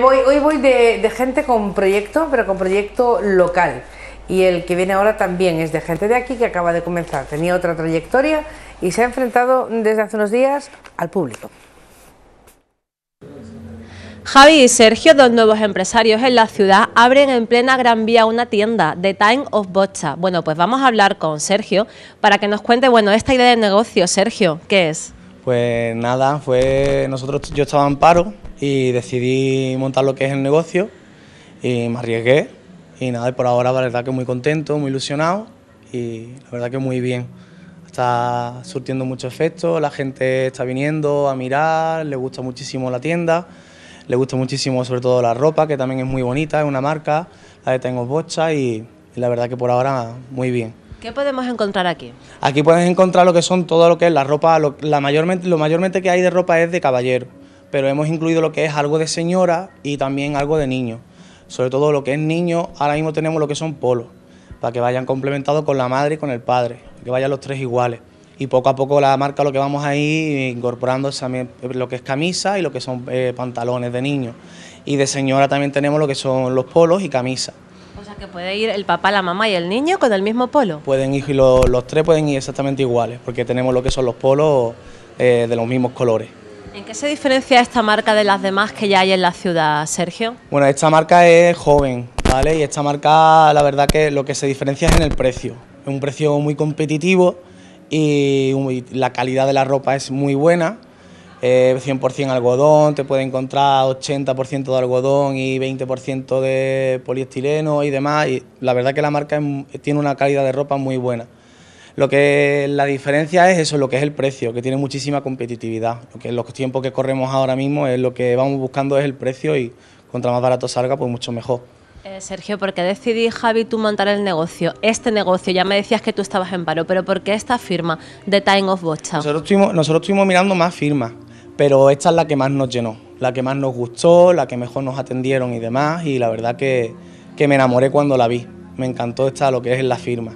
voy, hoy voy de, gente con proyecto, pero con proyecto local. Y el que viene ahora también es de gente de aquí que acaba de comenzar. Tenía otra trayectoria y se ha enfrentado desde hace unos días al público. Javi y Sergio, dos nuevos empresarios en la ciudad, abren en plena Gran Vía una tienda, de Time of Bocha. Bueno, pues vamos a hablar con Sergio para que nos cuente, bueno, esta idea de negocio, Sergio, ¿qué es? Pues nada, fue nosotros, yo estaba en paro y decidí montar lo que es el negocio y me arriesgué y nada, por ahora la verdad que muy contento, muy ilusionado y la verdad que muy bien. Está surtiendo mucho efecto, la gente está viniendo a mirar, le gusta muchísimo la tienda, le gusta muchísimo sobre todo la ropa, que también es muy bonita, es una marca, la de Tengo Bocha y, la verdad que por ahora muy bien. ¿Qué podemos encontrar aquí? Aquí puedes encontrar lo que son todo lo que es la ropa, la mayormente, lo mayormente que hay de ropa es de caballero pero hemos incluido lo que es algo de señora y también algo de niño. Sobre todo lo que es niño, ahora mismo tenemos lo que son polos, para que vayan complementados con la madre y con el padre, que vayan los tres iguales. Y poco a poco la marca lo que vamos a ir incorporando eh, lo que es camisa y lo que son eh, pantalones de niño. Y de señora también tenemos lo que son los polos y camisa". O sea que puede ir el papá, la mamá y el niño con el mismo polo. Pueden ir, los, los tres pueden ir exactamente iguales, porque tenemos lo que son los polos eh, de los mismos colores. ¿En qué se diferencia esta marca de las demás que ya hay en la ciudad, Sergio? Bueno, esta marca es joven, ¿vale? Y esta marca, la verdad que lo que se diferencia es en el precio. Es un precio muy competitivo y um, la calidad de la ropa es muy buena. 100% algodón, te puede encontrar 80% de algodón y 20% de poliestireno y demás. Y la verdad que la marca tiene una calidad de ropa muy buena. Lo que la diferencia es eso, lo que es el precio, que tiene muchísima competitividad. Lo los tiempos que corremos ahora mismo es lo que vamos buscando es el precio y contra más barato salga, pues mucho mejor. Eh, Sergio, ¿por qué decidí, Javi, tú montar el negocio? Este negocio, ya me decías que tú estabas en paro, pero ¿por qué esta firma de Time of Bocha? Nosotros estuvimos, mirando más firmas, pero esta es la que más nos llenó, la que más nos gustó, la que mejor nos atendieron y demás, y la verdad que, que me enamoré cuando la vi. Me encantó esta, lo que es la firma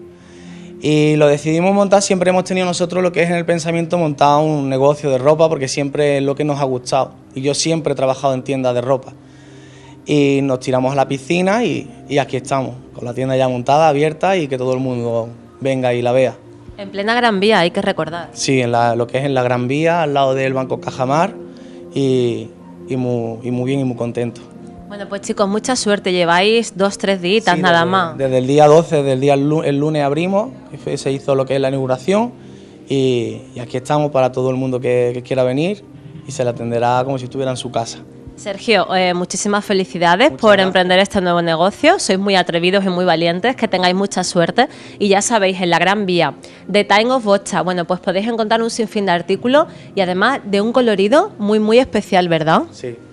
y lo decidimos montar, siempre hemos tenido nosotros lo que es en el pensamiento montar un negocio de ropa porque siempre es lo que nos ha gustado y yo siempre he trabajado en tiendas de ropa y nos tiramos a la piscina y, aquí estamos, con la tienda ya montada, abierta y que todo el mundo venga y la vea. En plena Gran Vía, hay que recordar. Sí, en lo que es en la Gran Vía, al lado del Banco Cajamar y muy bien y muy contento. Bueno, pues chicos, mucha suerte. Lleváis dos, tres días nada más. Desde el día 12, del el día el lunes abrimos, se hizo lo que es la inauguración y, aquí estamos para todo el mundo que, quiera venir y se le atenderá como si estuviera en su casa. Sergio, eh, muchísimas felicidades por emprender este nuevo negocio. Sois muy atrevidos y muy valientes, que tengáis mucha suerte. Y ya sabéis, en la Gran Vía de Time of Bocha, bueno, pues podéis encontrar un sinfín de artículos y además de un colorido muy, muy especial, ¿verdad? Sí,